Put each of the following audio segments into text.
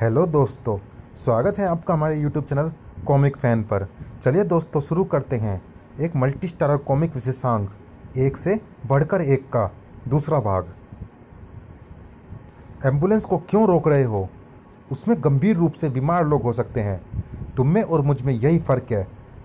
hello दोस्तों स्वागत है आपका हमारे यूट्यूब चैनल कॉमिक फैन पर चलिए दोस्तों शुरू करते हैं एक मल्टी स्टारर कॉमिक विशेषांक एक से बढ़कर एक का दूसरा भाग एम्बुलेंस को क्यों रोक रहे हो उसमें गंभीर रूप से बीमार लोग हो सकते हैं तुम में और मुझ में यही फ़र्क है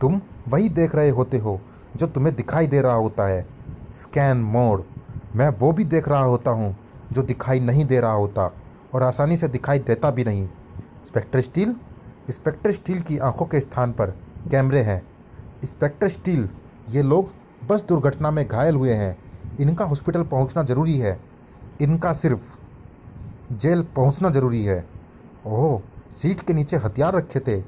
तुम वही देख रहे होते हो जो तुम्हें दिखाई दे रहा होता है स्कैन मोड मैं वो भी देख रहा होता हूँ जो दिखाई नहीं दे रहा होता और आसानी से दिखाई देता भी नहीं स्पेक्टर स्टील स्पेक्टर स्टील की आंखों के स्थान पर कैमरे हैं स्पेक्टर स्टील ये लोग बस दुर्घटना में घायल हुए हैं इनका हॉस्पिटल पहुंचना ज़रूरी है इनका सिर्फ जेल पहुंचना ज़रूरी है ओह सीट के नीचे हथियार रखे थे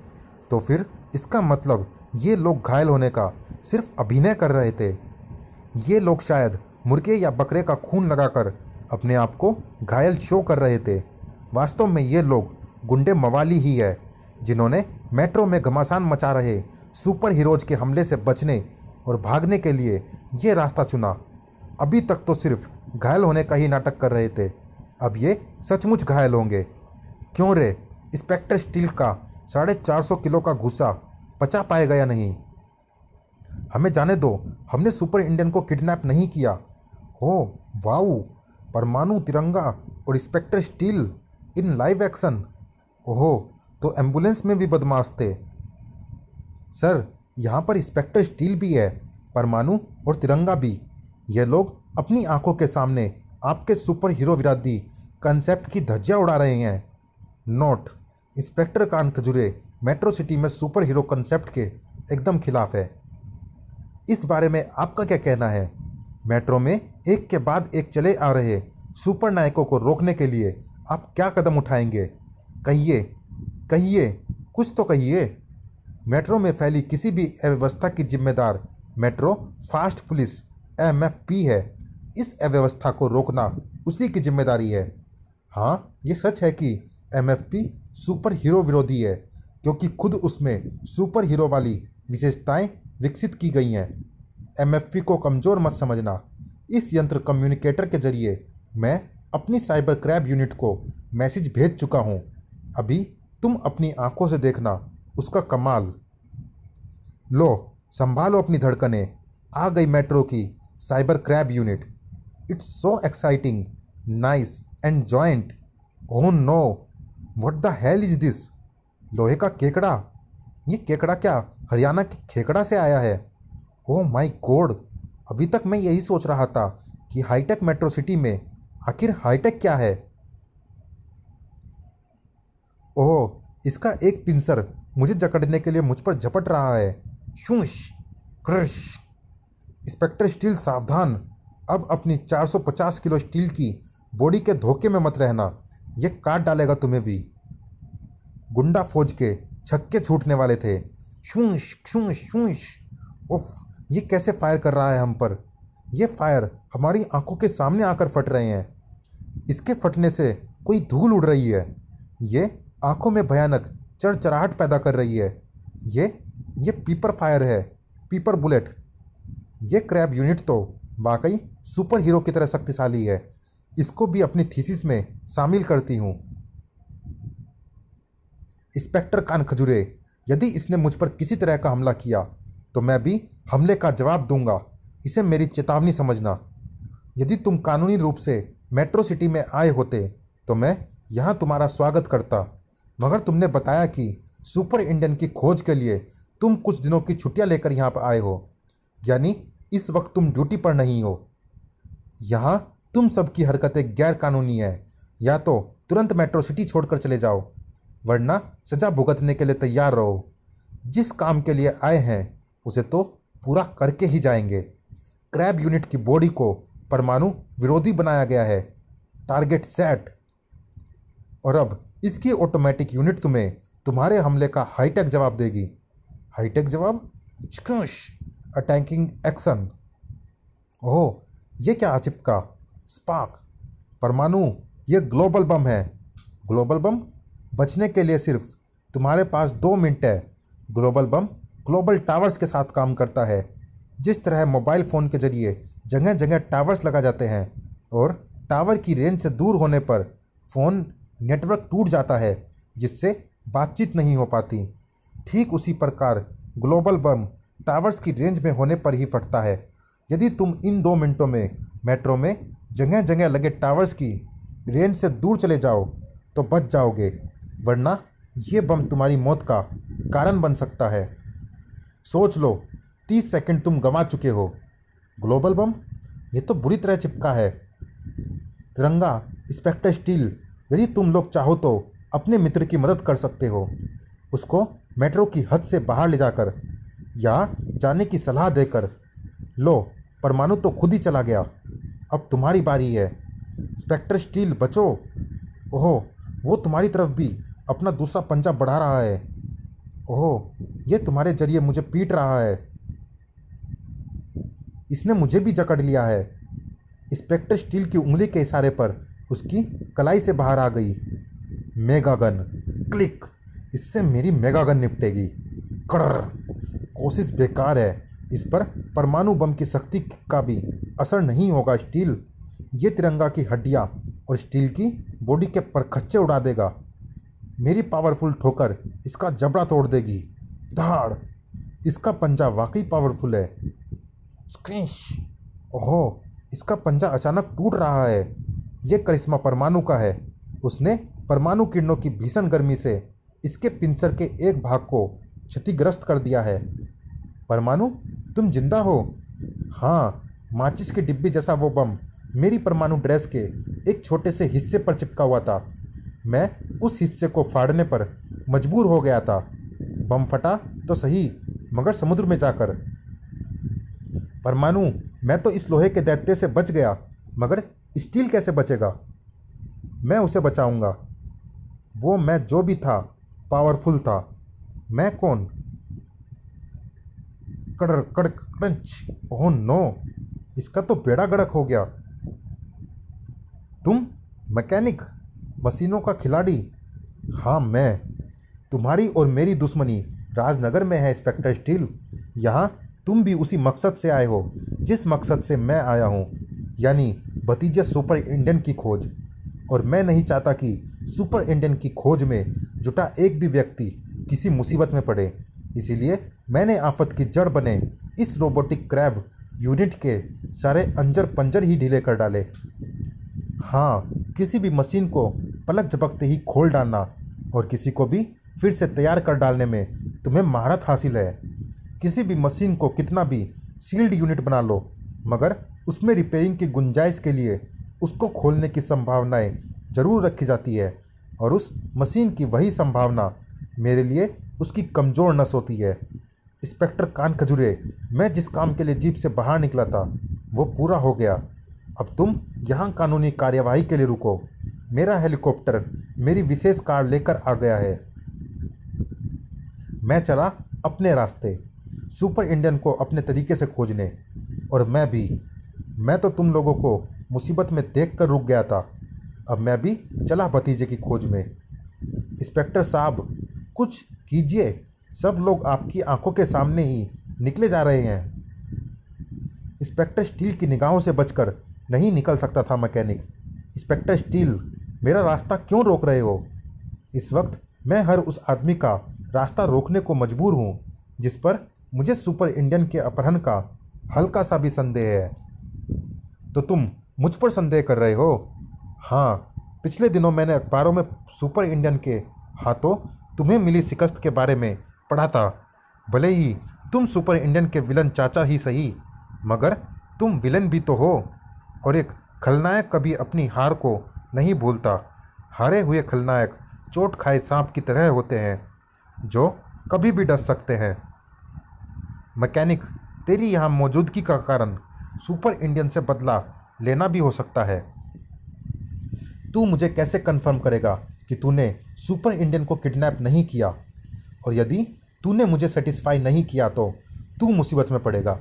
तो फिर इसका मतलब ये लोग घायल होने का सिर्फ अभिनय कर रहे थे ये लोग शायद मुर्गे या बकरे का खून लगाकर अपने आप को घायल शो कर रहे थे वास्तव में ये लोग गुंडे मवाली ही है जिन्होंने मेट्रो में घमासान मचा रहे सुपर हीरोज के हमले से बचने और भागने के लिए ये रास्ता चुना अभी तक तो सिर्फ घायल होने का ही नाटक कर रहे थे अब ये सचमुच घायल होंगे क्यों रे इंस्पेक्टर स्टील का साढ़े चार सौ किलो का गुस्सा पचा पाएगा या नहीं हमें जाने दो हमने सुपर इंडियन को किडनैप नहीं किया हो वाऊ परमाणु तिरंगा और inspector Steel in live action ओहो तो एम्बुलेंस में भी बदमाश थे सर यहाँ पर इंस्पेक्टर स्टील भी है परमाणु और तिरंगा भी ये लोग अपनी आंखों के सामने आपके सुपर हीरो विरादी कंसेप्ट की धज्जियाँ उड़ा रहे हैं note inspector Kaan Khajure metro city में सुपर हीरो कंसेप्ट के एकदम खिलाफ है इस बारे में आपका क्या कहना है मेट्रो में एक के बाद एक चले आ रहे सुपर नायकों को रोकने के लिए आप क्या कदम उठाएंगे कहिए कहिए कुछ तो कहिए मेट्रो में फैली किसी भी अव्यवस्था की जिम्मेदार मेट्रो फास्ट पुलिस एम है इस अव्यवस्था को रोकना उसी की जिम्मेदारी है हाँ ये सच है कि एम सुपर हीरो विरोधी है क्योंकि खुद उसमें सुपर हीरो वाली विशेषताएं विकसित की गई हैं एम को कमज़ोर मत समझना इस यंत्र कम्युनिकेटर के जरिए मैं अपनी साइबर क्रैब यूनिट को मैसेज भेज चुका हूँ अभी तुम अपनी आंखों से देखना उसका कमाल लो संभालो अपनी धड़कने आ गई मेट्रो की cyber crab unit it's so exciting nice and joint on no what the hell is this लोहे का केकड़ा ये केकड़ा क्या हरियाणा के खेकड़ा से आया है ओह माई गॉड अभी तक मैं यही सोच रहा था कि हाईटेक मेट्रो सिटी में आखिर हाईटेक क्या है ओह इसका एक पिंसर मुझे जकड़ने के लिए मुझ पर झपट रहा है शूश क्रश इंस्पेक्टर स्टील सावधान अब अपनी 450 किलो स्टील की बॉडी के धोखे में मत रहना यह काट डालेगा तुम्हें भी गुंडा फौज के छक्के छूटने वाले थे शूश शूश शूश उफ ये कैसे फायर कर रहा है हम पर यह फायर हमारी आंखों के सामने आकर फट रहे हैं इसके फटने से कोई धूल उड़ रही है ये आंखों में भयानक चड़चड़ाहट पैदा कर रही है ये ये पीपर फायर है पीपर बुलेट ये क्रैब यूनिट तो वाकई सुपर हीरो की तरह शक्तिशाली है इसको भी अपनी थीसिस में शामिल करती हूँ इंस्पेक्टर कान खजूरे यदि इसने मुझ पर किसी तरह का हमला किया तो मैं भी हमले का जवाब दूंगा इसे मेरी चेतावनी समझना यदि तुम कानूनी रूप से मेट्रो सिटी में आए होते तो मैं यहाँ तुम्हारा स्वागत करता मगर तुमने बताया कि सुपर इंडियन की खोज के लिए तुम कुछ दिनों की छुट्टियाँ लेकर यहाँ पर आए हो यानी इस वक्त तुम ड्यूटी पर नहीं हो यहाँ तुम सबकी हरकतें गैर कानूनी हैं या तो तुरंत मेट्रो सिटी छोड़कर चले जाओ वरना सजा भुगतने के लिए तैयार रहो जिस काम के लिए आए हैं उसे तो पूरा करके ही जाएंगे क्रैब यूनिट की बॉडी को परमाणु विरोधी बनाया गया है टारगेट सेट और अब इसकी ऑटोमेटिक यूनिट तुम्हें तुम्हारे हमले का हाईटेक जवाब देगी हाईटेक जवाब अटैकिंग एक्शन ओह ये क्या चिपका स्पार्क परमाणु ये ग्लोबल बम है ग्लोबल बम बचने के लिए सिर्फ तुम्हारे पास दो मिनट है ग्लोबल बम ग्लोबल टावर्स के साथ काम करता है जिस तरह मोबाइल फ़ोन के जरिए जगह जगह टावर्स लगा जाते हैं और टावर की रेंज से दूर होने पर फ़ोन नेटवर्क टूट जाता है जिससे बातचीत नहीं हो पाती ठीक उसी प्रकार ग्लोबल बम टावर्स की रेंज में होने पर ही फटता है यदि तुम इन दो मिनटों में मेट्रो में जगह जगह लगे टावर्स की रेंज से दूर चले जाओ तो बच जाओगे वरना ये बम तुम्हारी मौत का कारण बन सकता है सोच लो तीस सेकंड तुम गंवा चुके हो ग्लोबल बम ये तो बुरी तरह चिपका है तिरंगा स्पेक्टर स्टील यदि तुम लोग चाहो तो अपने मित्र की मदद कर सकते हो उसको मेट्रो की हद से बाहर ले जाकर या जाने की सलाह देकर लो परमाणु तो खुद ही चला गया अब तुम्हारी बारी है स्पेक्टर स्टील बचो ओहो वो तुम्हारी तरफ भी अपना दूसरा पंजा बढ़ा रहा है ओहो ये तुम्हारे जरिए मुझे पीट रहा है इसने मुझे भी जकड़ लिया है स्पेक्टर स्टील की उंगली के इशारे पर उसकी कलाई से बाहर आ गई मेगा गन क्लिक इससे मेरी मेगा गन निपटेगी कड़ कोशिश बेकार है इस पर परमाणु बम की शक्ति का भी असर नहीं होगा स्टील ये तिरंगा की हड्डियाँ और स्टील की बॉडी के परखच्चे उड़ा देगा मेरी पावरफुल ठोकर इसका जबड़ा तोड़ देगी धाड़ इसका पंजा वाकई पावरफुल है स्क्रीश ओहो इसका पंजा अचानक टूट रहा है यह करिश्मा परमाणु का है उसने परमाणु किरणों की भीषण गर्मी से इसके पिंसर के एक भाग को क्षतिग्रस्त कर दिया है परमाणु तुम जिंदा हो हाँ माचिस के डिब्बे जैसा वो बम मेरी परमाणु ड्रेस के एक छोटे से हिस्से पर चिपका हुआ था मैं उस हिस्से को फाड़ने पर मजबूर हो गया था बम फटा तो सही मगर समुद्र में जाकर परमाणु मैं तो इस लोहे के दैत्य से बच गया मगर स्टील कैसे बचेगा मैं उसे बचाऊंगा वो मैं जो भी था पावरफुल था मैं कौन कड़ कड़ क्रंच ओह नो इसका तो बेड़ा गड़क हो गया तुम मैकेनिक मशीनों का खिलाड़ी हाँ मैं तुम्हारी और मेरी दुश्मनी राजनगर में है इंस्पेक्टर स्टील यहाँ तुम भी उसी मकसद से आए हो जिस मकसद से मैं आया हूँ यानी भतीजे सुपर इंडियन की खोज और मैं नहीं चाहता कि सुपर इंडियन की खोज में जुटा एक भी व्यक्ति किसी मुसीबत में पड़े इसीलिए मैंने आफत की जड़ बने इस रोबोटिक क्रैब यूनिट के सारे अंजर पंजर ही ढीले कर डाले हाँ किसी भी मशीन को पलक झपकते ही खोल डालना और किसी को भी फिर से तैयार कर डालने में तुम्हें महारत हासिल है किसी भी मशीन को कितना भी सील्ड यूनिट बना लो मगर उसमें रिपेयरिंग की गुंजाइश के लिए उसको खोलने की संभावनाएं ज़रूर रखी जाती है और उस मशीन की वही संभावना मेरे लिए उसकी कमज़ोर नस होती है इंस्पेक्टर कान खजूरे मैं जिस काम के लिए जीप से बाहर निकला था वो पूरा हो गया अब तुम यहाँ कानूनी कार्यवाही के लिए रुको मेरा हेलीकॉप्टर मेरी विशेष कार लेकर आ गया है मैं चला अपने रास्ते सुपर इंडियन को अपने तरीके से खोजने और मैं भी मैं तो तुम लोगों को मुसीबत में देख कर रुक गया था अब मैं भी चला भतीजे की खोज में इंस्पेक्टर साहब कुछ कीजिए सब लोग आपकी आंखों के सामने ही निकले जा रहे हैं इंस्पेक्टर स्टील की निगाहों से बचकर नहीं निकल सकता था मैकेनिक इंस्पेक्टर स्टील मेरा रास्ता क्यों रोक रहे हो इस वक्त मैं हर उस आदमी का रास्ता रोकने को मजबूर हूँ जिस पर मुझे सुपर इंडियन के अपहरण का हल्का सा भी संदेह है तो तुम मुझ पर संदेह कर रहे हो हाँ पिछले दिनों मैंने अखबारों में सुपर इंडियन के हाथों तुम्हें मिली शिकस्त के बारे में पढ़ा था भले ही तुम सुपर इंडियन के विलन चाचा ही सही मगर तुम विलन भी तो हो और एक खलनायक कभी अपनी हार को नहीं भूलता हारे हुए खलनायक चोट खाए सांप की तरह होते हैं जो कभी भी डस सकते हैं मैकेनिक तेरी यहाँ मौजूदगी का कारण सुपर इंडियन से बदला लेना भी हो सकता है तू मुझे कैसे कंफर्म करेगा कि तूने सुपर इंडियन को किडनैप नहीं किया और यदि तूने मुझे सेटिस्फाई नहीं किया तो तू मुसीबत में पड़ेगा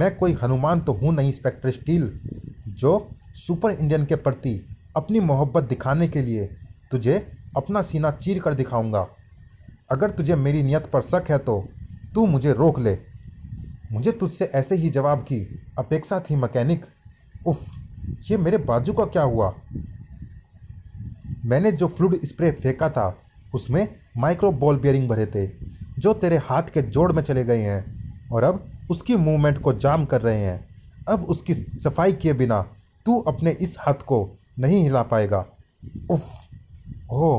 मैं कोई हनुमान तो हूँ नहीं इंस्पेक्टर स्टील जो सुपर इंडियन के प्रति अपनी मोहब्बत दिखाने के लिए तुझे अपना सीना चीर कर दिखाऊंगा अगर तुझे मेरी नियत पर शक है तो तू मुझे रोक ले मुझे तुझसे ऐसे ही जवाब की अपेक्षा थी मैकेनिक उफ ये मेरे बाजू का क्या हुआ मैंने जो फ्लूड स्प्रे फेंका था उसमें माइक्रो बॉल बियरिंग भरे थे जो तेरे हाथ के जोड़ में चले गए हैं और अब उसकी मूवमेंट को जाम कर रहे हैं अब उसकी सफाई किए बिना तू अपने इस हाथ को नहीं हिला पाएगा उफ हो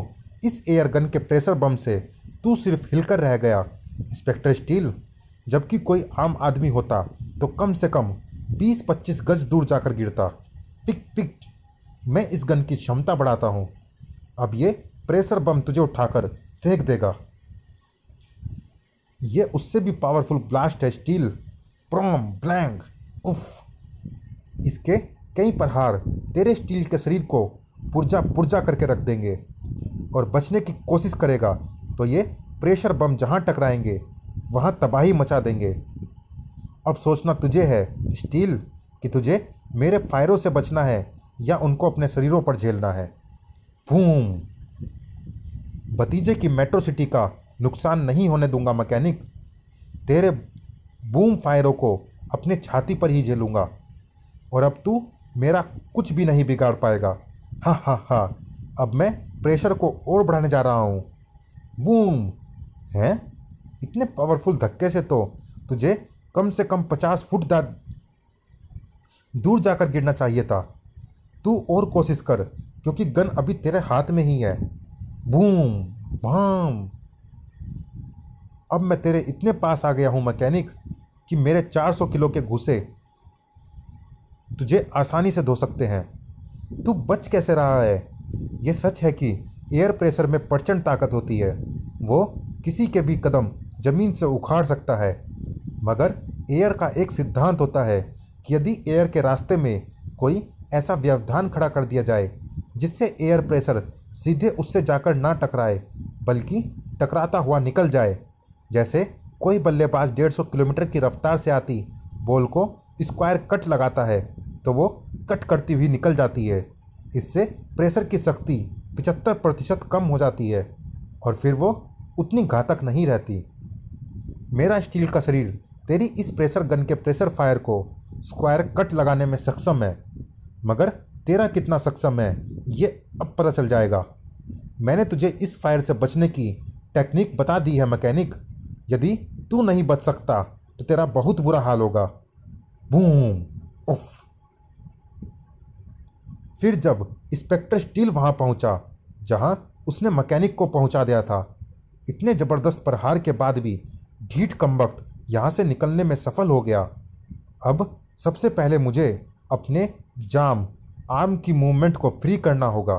इस एयर गन के प्रेशर बम से तू सिर्फ हिलकर रह गया इंस्पेक्टर स्टील जबकि कोई आम आदमी होता तो कम से कम 20-25 गज दूर जाकर गिरता पिक पिक मैं इस गन की क्षमता बढ़ाता हूँ अब ये प्रेशर बम तुझे उठाकर फेंक देगा ये उससे भी पावरफुल ब्लास्ट है स्टील प्रॉम ब्लैंक उफ इसके कई प्रहार तेरे स्टील के शरीर को पुर्जा पुर्जा करके रख देंगे और बचने की कोशिश करेगा तो ये प्रेशर बम जहाँ टकराएंगे वहाँ तबाही मचा देंगे अब सोचना तुझे है स्टील कि तुझे मेरे फायरों से बचना है या उनको अपने शरीरों पर झेलना है भूम भतीजे की मेट्रो सिटी का नुकसान नहीं होने दूंगा मैकेनिक तेरे बूम फायरों को अपने छाती पर ही झेलूँगा और अब तू मेरा कुछ भी नहीं बिगाड़ पाएगा हा हा हा अब मैं प्रेशर को और बढ़ाने जा रहा हूँ बूम हैं इतने पावरफुल धक्के से तो तुझे कम से कम पचास फुट दा दूर जाकर गिरना चाहिए था तू और कोशिश कर क्योंकि गन अभी तेरे हाथ में ही है बूम भाम अब मैं तेरे इतने पास आ गया हूँ मैकेनिक कि मेरे 400 किलो के घुसे तुझे आसानी से धो सकते हैं तू बच कैसे रहा है यह सच है कि एयर प्रेशर में प्रचंड ताकत होती है वो किसी के भी कदम ज़मीन से उखाड़ सकता है मगर एयर का एक सिद्धांत होता है कि यदि एयर के रास्ते में कोई ऐसा व्यवधान खड़ा कर दिया जाए जिससे एयर प्रेशर सीधे उससे जाकर ना टकराए बल्कि टकराता हुआ निकल जाए जैसे कोई बल्लेबाज 150 किलोमीटर की रफ्तार से आती बॉल को स्क्वायर कट लगाता है तो वो कट करती हुई निकल जाती है इससे प्रेशर की शक्ति 75 प्रतिशत कम हो जाती है और फिर वो उतनी घातक नहीं रहती मेरा स्टील का शरीर तेरी इस प्रेशर गन के प्रेशर फायर को स्क्वायर कट लगाने में सक्षम है मगर तेरा कितना सक्षम है ये अब पता चल जाएगा मैंने तुझे इस फायर से बचने की टेक्निक बता दी है मैकेनिक यदि तू नहीं बच सकता तो तेरा बहुत बुरा हाल होगा बूम उफ फिर जब इंस्पेक्टर स्टील वहाँ पहुँचा जहाँ उसने मैकेनिक को पहुँचा दिया था इतने ज़बरदस्त प्रहार के बाद भी ढीठ कमबख्त यहाँ से निकलने में सफल हो गया अब सबसे पहले मुझे अपने जाम आर्म की मूवमेंट को फ्री करना होगा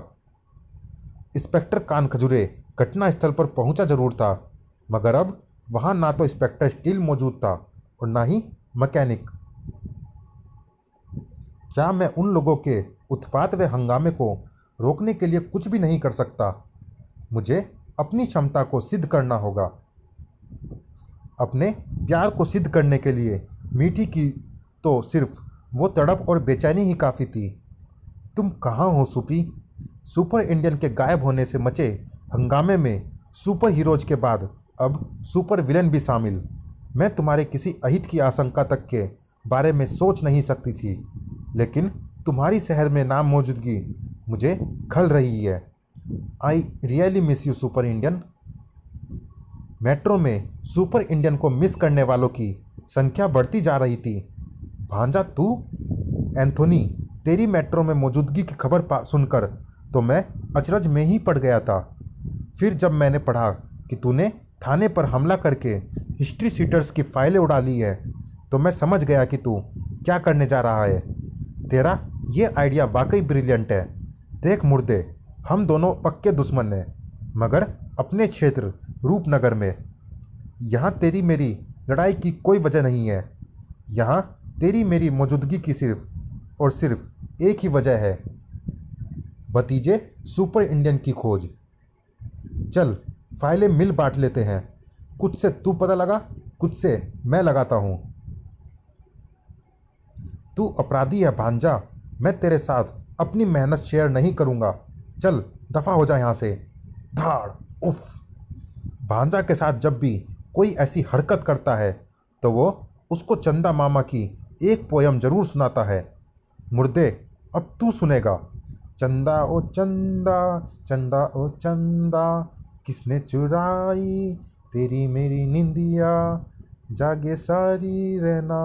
इंस्पेक्टर कान खजूरे घटनास्थल पर पहुंचा जरूर था मगर अब वहां ना तो इंस्पेक्टर स्टील मौजूद था और ना ही मैकेनिक क्या मैं उन लोगों के उत्पात व हंगामे को रोकने के लिए कुछ भी नहीं कर सकता मुझे अपनी क्षमता को सिद्ध करना होगा अपने प्यार को सिद्ध करने के लिए मीठी की तो सिर्फ वो तड़प और बेचैनी ही काफ़ी थी तुम कहाँ हो सूपी सुपर इंडियन के गायब होने से मचे हंगामे में सुपर हीरोज के बाद अब सुपर विलन भी शामिल मैं तुम्हारे किसी अहित की आशंका तक के बारे में सोच नहीं सकती थी लेकिन तुम्हारी शहर में नाम मौजूदगी मुझे खल रही है I really miss you super Indian metro में सुपर इंडियन को मिस करने वालों की संख्या बढ़ती जा रही थी भांजा तू एंथोनी तेरी मेट्रो में मौजूदगी की खबर सुनकर तो मैं अचरज में ही पड़ गया था फिर जब मैंने पढ़ा कि तूने थाने पर हमला करके हिस्ट्री सीटर्स की फाइलें उड़ा ली है तो मैं समझ गया कि तू क्या करने जा रहा है तेरा ये आइडिया वाकई ब्रिलियंट है देख मुर्दे हम दोनों पक्के दुश्मन हैं मगर अपने क्षेत्र रूपनगर में यहाँ तेरी मेरी लड़ाई की कोई वजह नहीं है यहाँ तेरी मेरी मौजूदगी की सिर्फ और सिर्फ एक ही वजह है भतीजे सुपर इंडियन की खोज चल फाइलें मिल बांट लेते हैं कुछ से तू पता लगा कुछ से मैं लगाता हूँ तू अपराधी है भांजा मैं तेरे साथ अपनी मेहनत शेयर नहीं करूँगा चल दफ़ा हो जाए यहाँ से धाड़ उफ भांजा के साथ जब भी कोई ऐसी हरकत करता है तो वो उसको चंदा मामा की एक पोयम ज़रूर सुनाता है मुर्दे अब तू सुनेगा चंदा ओ चंदा चंदा ओ चंदा किसने चुराई तेरी मेरी निंदिया जागे सारी रहना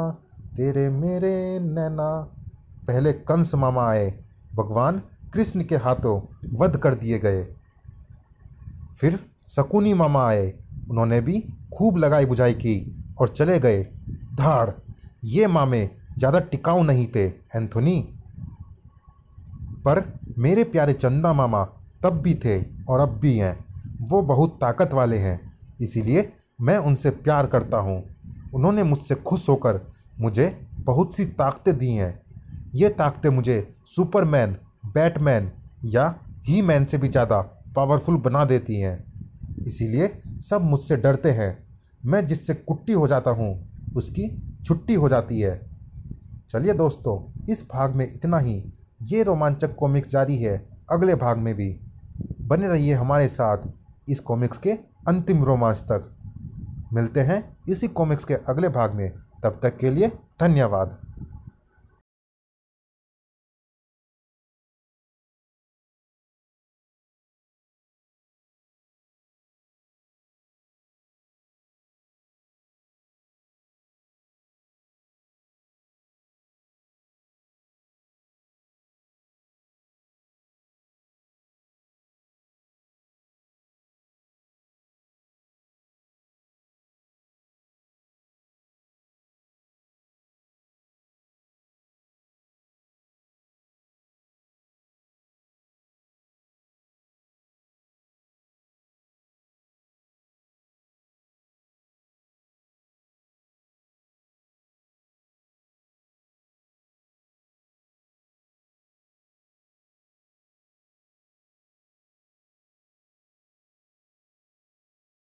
तेरे मेरे नैना पहले कंस मामा आए भगवान कृष्ण के हाथों वध कर दिए गए फिर शकुनी मामा आए उन्होंने भी खूब लगाई बुझाई की और चले गए धाड़ ये मामे ज़्यादा टिकाऊ नहीं थे एंथोनी पर मेरे प्यारे चंदा मामा तब भी थे और अब भी हैं वो बहुत ताकत वाले हैं इसीलिए मैं उनसे प्यार करता हूँ उन्होंने मुझसे खुश होकर मुझे बहुत सी ताकतें दी हैं ये ताकतें मुझे सुपरमैन बैटमैन या ही मैन से भी ज़्यादा पावरफुल बना देती हैं इसीलिए सब मुझसे डरते हैं मैं जिससे कुट्टी हो जाता हूँ उसकी छुट्टी हो जाती है चलिए दोस्तों इस भाग में इतना ही ये रोमांचक कॉमिक जारी है अगले भाग में भी बने रहिए हमारे साथ इस कॉमिक्स के अंतिम रोमांच तक मिलते हैं इसी कॉमिक्स के अगले भाग में तब तक के लिए धन्यवाद